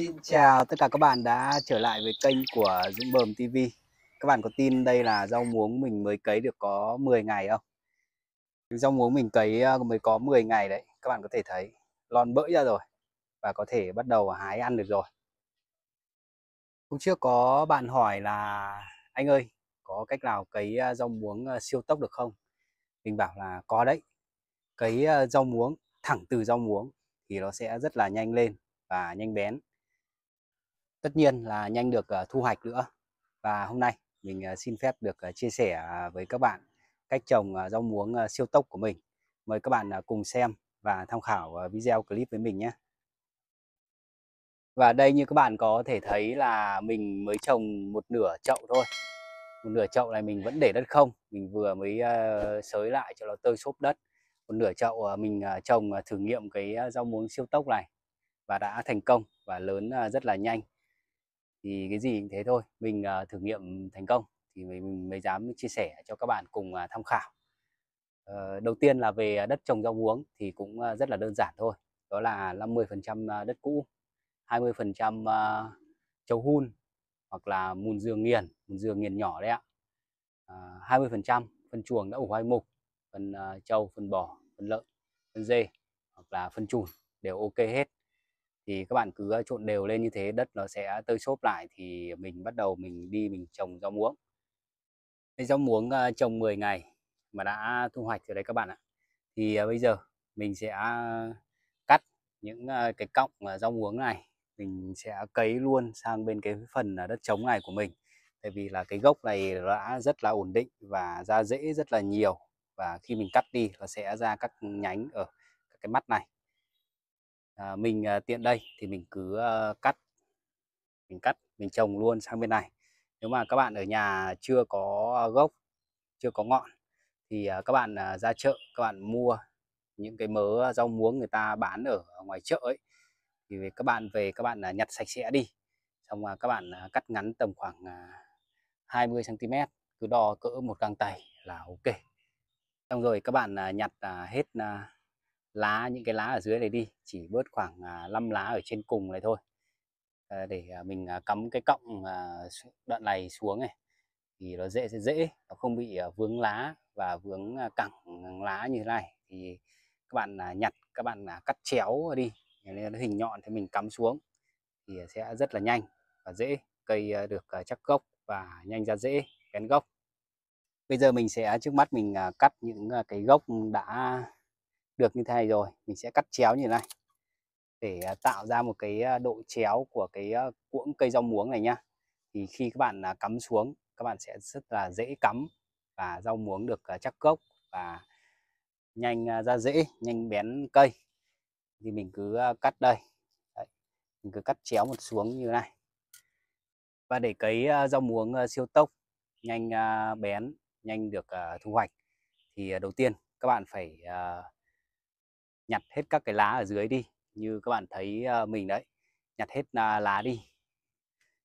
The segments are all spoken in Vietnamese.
Xin chào tất cả các bạn đã trở lại với kênh của Dũng Bờm TV Các bạn có tin đây là rau muống mình mới cấy được có 10 ngày không? Rau muống mình cấy ờ, mới có 10 ngày đấy Các bạn có thể thấy lon bỡ ra rồi Và có thể bắt đầu hái ăn được rồi Hôm trước có bạn hỏi là Anh ơi có cách nào cấy ờ, rau muống ờ, siêu tốc được không? Mình bảo là có đấy Cấy rau muống thẳng từ rau muống thì nó sẽ rất là nhanh lên và nhanh bén tất nhiên là nhanh được ờ, thu hoạch nữa và hôm nay mình ờ, xin phép được ờ, chia sẻ à, với các bạn cách trồng rau muống siêu tốc của mình mời các bạn cùng xem và tham khảo video clip với mình nhé và đây như các bạn có thể thấy là mình mới trồng một nửa chậu thôi một nửa chậu này mình vẫn để đất không mình vừa mới sới lại cho nó tơi xốp đất một nửa chậu mình trồng thử nghiệm cái rau muống siêu tốc này và đã thành công và lớn rất là nhanh thì cái gì cũng thế thôi mình uh, thử nghiệm thành công thì mình mới dám chia sẻ cho các bạn cùng uh, tham khảo uh, đầu tiên là về à, đất trồng rau muống thì cũng uh, rất là đơn giản thôi đó là 50% đất cũ 20% uh, chấu hun hoặc là mùn dừa nghiền mùn dừa nghiền nhỏ đấy ạ uh, ờ, 20% phân chuồng đã ủ hoai mục phần uh, trâu phần bò phần lợn phân dê hoặc là phân chuồng đều ok hết thì các bạn cứ trộn đều lên như thế đất nó sẽ tơi xốp lại thì mình bắt đầu mình đi mình trồng rau muống cái rau muống trồng 10 ngày mà đã thu hoạch rồi đấy các bạn ạ thì à, bây giờ mình sẽ cắt những cái cọng à, rau muống này mình sẽ cấy luôn sang bên cái phần à, đất trống này của mình tại vì là cái gốc này đã rất là ổn định và ra rễ rất là nhiều và khi mình cắt đi nó sẽ ra các nhánh ở các cái mắt này à, mình à, tiện đây thì mình cứ à, cắt mình cắt mình trồng luôn sang bên này nếu mà các bạn ở nhà chưa có gốc chưa có ngọn thì à, các bạn à, ra chợ các bạn mua những cái mớ rau muống người ta bán ở ngoài chợ ấy thì các bạn về các bạn à, nhặt sạch sẽ đi xong à, các bạn à, cắt ngắn tầm khoảng à, 20 cm cứ đo cỡ một găng tay là ok xong rồi các bạn à, nhặt à, hết à, lá những cái lá ở dưới này đi chỉ bớt khoảng 5 à, lá ở trên cùng này thôi ờ, để à, mình à, cắm cái cọng đoạn này xuống này thì nó dễ dễ nó không bị vướng lá và vướng cẳng lá như thế này thì các bạn nhặt các bạn cắt chéo đi nên nó hình nhọn thì mình cắm xuống thì sẽ rất là nhanh và dễ cây được chắc gốc và nhanh ra dễ bén gốc bây giờ mình sẽ trước mắt mình cắt những cái gốc đã được như thế này rồi mình sẽ cắt chéo như thế này để à, tạo ra một cái à, độ chéo của cái à, cuỗng cây rau muống này nhá thì khi các bạn cắm xuống các bạn sẽ rất là dễ cắm và rau muống được chắc gốc và nhanh ra rễ nhanh bén cây thì mình cứ cắt đây Đấy. mình cứ cắt chéo một xuống như thế này và để cấy rau muống siêu tốc nhanh bén nhanh được thu hoạch thì đầu tiên các bạn phải nhặt hết các cái lá ở dưới đi như các bạn thấy ờ, mình đấy nhặt hết à, lá đi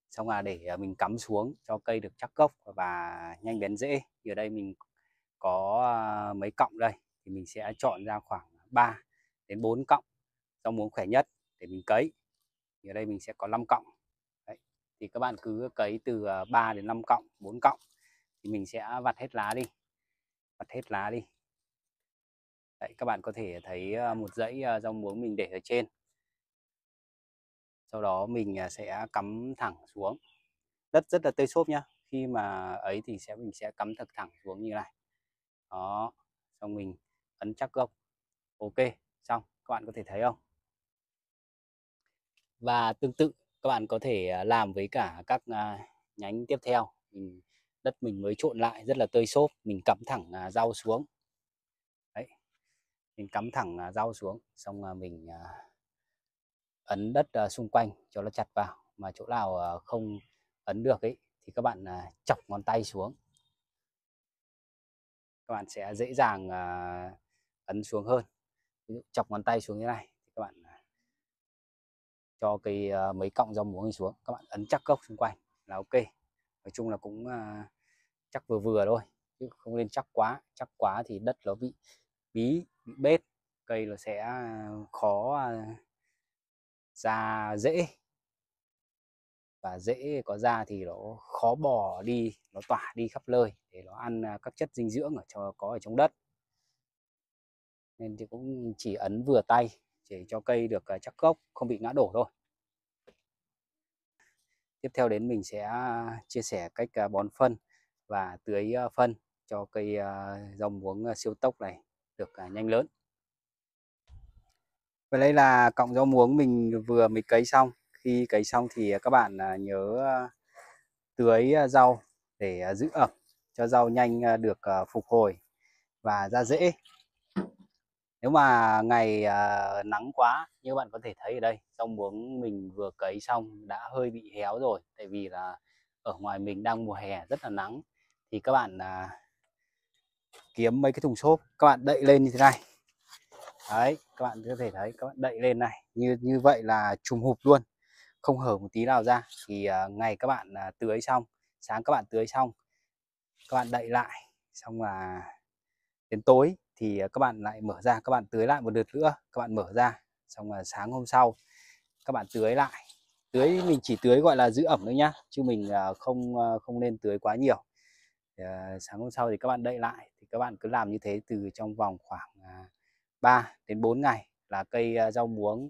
xong là để ờ, mình cắm xuống cho cây được chắc gốc và nhanh bén rễ thì ở đây mình có à, mấy cọng đây thì mình sẽ chọn ra khoảng 3 đến 4 cọng rau muống khỏe nhất để mình cấy thì ở đây mình sẽ có 5 cọng đấy. thì các bạn cứ cấy từ 3 ờ, đến 5 cọng 4 cọng thì mình sẽ vặt hết lá đi vặt hết lá đi Đấy, các bạn có thể thấy ờ, một dãy ờ, rau muống mình để ở trên. Sau đó mình à, sẽ cắm thẳng xuống. Đất rất là tơi xốp nhá. Khi mà ấy thì sẽ mình sẽ cắm thật thẳng xuống như này. Đó, xong mình ấn chắc gốc. Ok, xong. Các bạn có thể thấy không? Và tương tự các bạn có thể à, làm với cả các à, nhánh tiếp theo. Mình đất mình mới trộn lại rất là tơi xốp, mình cắm thẳng rau xuống mình cắm thẳng à, rau xuống xong à, mình à, ấn đất xung quanh cho nó chặt vào mà chỗ nào không ấn được ấy thì các bạn chọc ngón tay xuống các bạn sẽ dễ dàng ấn xuống hơn ví dụ chọc ngón tay xuống như này thì các bạn cho cái mấy cọng rau muống xuống các bạn ấn chắc gốc xung quanh là ok nói chung là cũng chắc vừa vừa thôi chứ không nên chắc quá chắc quá thì đất nó bị bí bết cây là sẽ à, khó à, ra dễ và dễ có ra thì nó khó bỏ đi nó tỏa đi khắp nơi để nó ăn à, các chất dinh dưỡng ở cho có ở trong đất nên thì cũng chỉ ấn vừa tay để cho cây được chắc gốc không bị ngã đổ thôi tiếp theo đến mình sẽ chia sẻ cách bón phân và tưới phân cho cây rong muống siêu tốc này được à, nhanh lớn và đây là cọng rau muống mình vừa mới cấy xong khi cấy xong thì à, các bạn à, nhớ tưới rau để giữ ẩm cho rau nhanh được phục hồi và ra rễ nếu mà ngày nắng quá như bạn có thể thấy ở đây rau muống mình vừa cấy xong đã hơi bị héo rồi tại vì là ở ngoài mình đang mùa hè rất là nắng thì các bạn kiếm mấy cái thùng xốp các bạn đậy lên như thế này đấy các bạn có thể thấy các bạn đậy lên này như như vậy là trùng hụp luôn không hở một tí nào ra thì uh, ngày các bạn uh, tưới xong sáng các bạn tưới xong các bạn đậy lại xong là đến tối thì các bạn lại mở ra các bạn tưới lại một đợt nữa các bạn mở ra xong là sáng hôm sau các bạn tưới lại tưới mình chỉ tưới gọi là giữ ẩm thôi nhá chứ mình không không nên tưới quá nhiều sáng hôm sau thì các bạn đậy lại thì các bạn cứ làm như thế từ trong vòng khoảng 3 à, đến 4 ngày là cây à, rau muống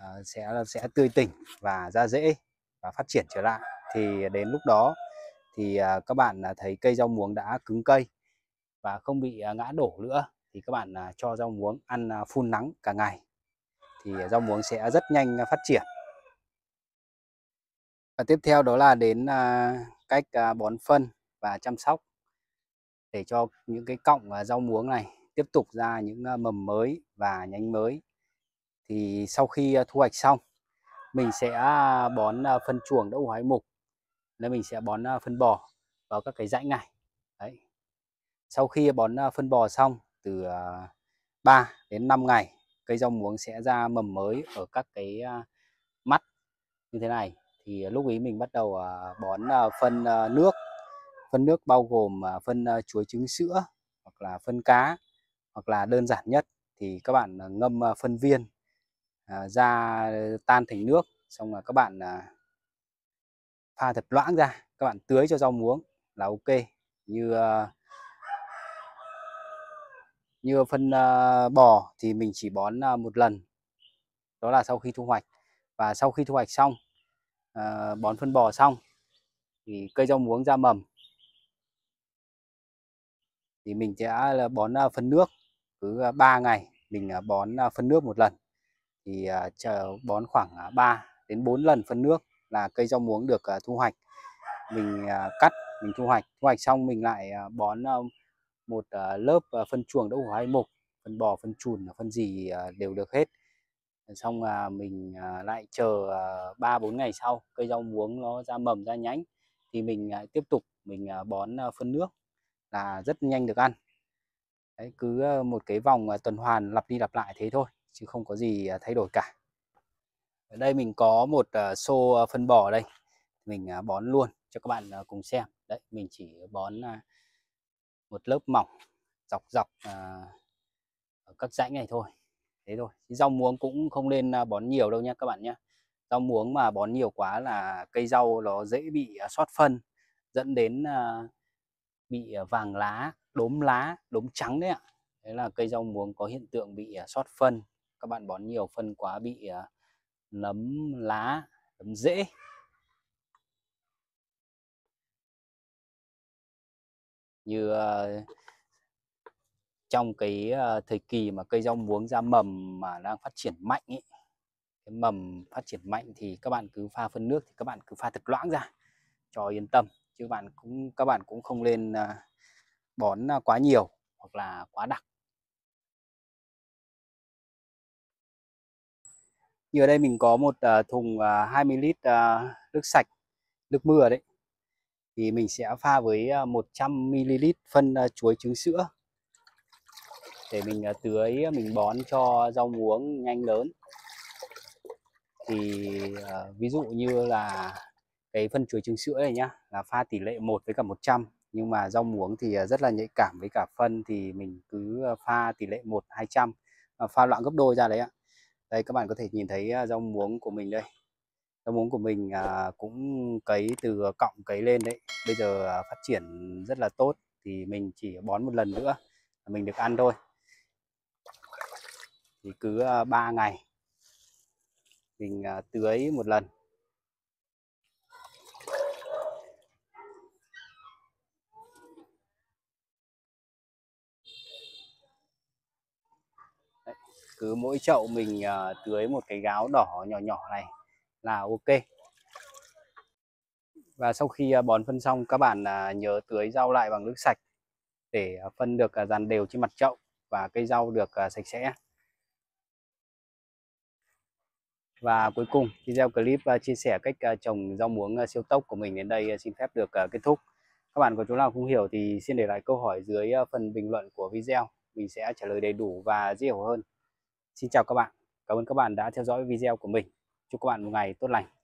à, sẽ sẽ tươi tỉnh và ra rễ và phát triển trở lại thì đến lúc đó thì các bạn thấy cây rau muống đã cứng cây và không bị ngã đổ nữa thì các bạn cho rau muống ăn phun nắng cả ngày thì rau muống sẽ rất nhanh phát triển và tiếp theo đó là đến cách bón phân và chăm sóc để cho những cái cọng rau muống này tiếp tục ra những ờ, mầm mới và nhánh mới thì sau khi ờ, thu hoạch xong mình sẽ à, bón ờ, phân chuồng đậu hoái mục nên mình sẽ bón phân bò vào các cái rãnh này đấy sau khi bón phân bò xong từ 3 đến 5 ngày cây rau muống sẽ ra mầm mới ở các cái mắt như thế này thì lúc ý mình bắt đầu bón phân nước Phân nước bao gồm à, phân chuối trứng sữa hoặc là phân cá hoặc là đơn giản nhất thì các bạn à, ngâm phân viên à, ra ờ, tan thành nước xong là các bạn pha thật loãng ra các bạn tưới cho rau muống là ok như ờ, như phân ờ, bò thì mình chỉ bón một lần đó là sau khi thu hoạch và sau khi thu hoạch xong bón phân bò xong thì cây rau muống ra mầm thì mình sẽ ờ, bón ờ, phân nước cứ 3 ờ, ngày mình bón phân nước một lần thì chờ bón khoảng 3 đến 4 lần phân nước là cây rau muống được thu hoạch mình cắt mình thu hoạch thu hoạch xong mình lại bón một lớp phân chuồng đậu hủ hai mục phân bò phân chùn phân gì đều được hết xong mình lại chờ 3 4 ngày sau cây rau muống nó ra mầm ra nhánh thì mình tiếp tục mình bón phân nước là rất nhanh được ăn Đấy, cứ ờ, một cái vòng ờ, tuần hoàn lặp đi lặp lại thế thôi chứ không có gì ờ, thay đổi cả ở đây mình có một xô phân bò đây mình bón luôn cho các bạn cùng xem đấy mình chỉ bón một lớp mỏng dọc dọc ở các rãnh này thôi thế thôi rau muống cũng không nên bón nhiều đâu nhé các bạn nhé rau muống mà bón nhiều quá là cây rau nó dễ bị xót phân dẫn đến bị ờ, vàng lá đốm lá đốm trắng đấy ạ đấy là cây rau muống có hiện tượng bị ờ, sót phân các bạn bón nhiều phân quá bị ờ, nấm lá nấm rễ như trong cái thời kỳ mà cây rau muống ra mầm mà đang phát triển mạnh ấy, cái mầm phát triển mạnh thì các bạn cứ pha phân nước thì các bạn cứ pha thật loãng ra cho yên tâm chứ bạn cũng các bạn cũng không nên à, bón à, quá nhiều hoặc là quá đặc như ở đây mình có một à, thùng 20 lít nước sạch nước mưa đấy thì mình sẽ pha với 100 ml phân chuối trứng sữa để mình tưới mình bón cho rau muống nhanh lớn thì ví dụ như là cái phân chuối trứng sữa này nhá là pha tỷ lệ 1 với cả 100 nhưng mà rau muống thì à, rất là nhạy cảm với cả phân thì mình cứ à, pha tỷ lệ 1 200 à, pha loãng gấp đôi ra đấy ạ đây các bạn có thể nhìn thấy rau muống của mình đây rau muống của mình cũng cấy từ cọng cấy lên đấy bây giờ phát triển rất là tốt thì mình chỉ bón một lần nữa mình được ăn thôi thì cứ 3 ngày mình tưới một lần cứ mỗi chậu mình uh, tưới một cái gáo đỏ nhỏ nhỏ này là ok và sau khi uh, bón phân xong các bạn uh, nhớ tưới rau lại bằng nước sạch để uh, phân được uh, dàn đều trên mặt chậu và cây rau được uh, sạch sẽ và cuối cùng video clip uh, chia sẻ cách uh, trồng rau muống uh, siêu tốc của mình đến đây uh, xin phép được uh, kết thúc các bạn có chỗ nào không hiểu thì xin để lại câu hỏi dưới phần bình luận của video mình sẽ trả lời đầy đủ và dễ hiểu hơn Xin chào các bạn. Cảm ơn các bạn đã theo dõi video của mình. Chúc các bạn một ngày tốt lành.